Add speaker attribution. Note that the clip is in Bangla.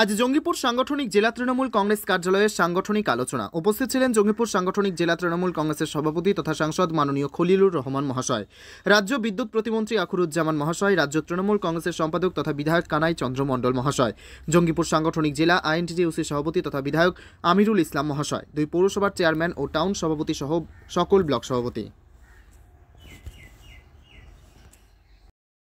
Speaker 1: আজ জঙ্গিপুর সাংগঠনিক জেলা তৃণমূল কংগ্রেস কার্যালয়ের সাংগঠনিক আলোচনা উপস্থিত ছিলেন জঙ্গিপুর সাংগঠনিক জেলা তৃণমূল কংগ্রেসের সভাপতি তথা সাংসদ মাননীয় খলিলুর রহমান মহাশয় রাজ্য বিদ্যুৎ প্রতিমন্ত্রী আখরুজ্জামান মহাশয় রাজ্য তৃণমূল কংগ্রেসের সম্পাদক তথা বিধায়ক কানাই চন্দ্রমণ্ডল মহাশয় জঙ্গিপুর সাংগঠনিক জেলা আইএনটিটিউসি সভাপতি তথা বিধায়ক আমিরুল ইসলাম মহাশয় দুই পৌরসভার চেয়ারম্যান ও টাউন সভাপতি সহ সকল ব্লক সভাপতি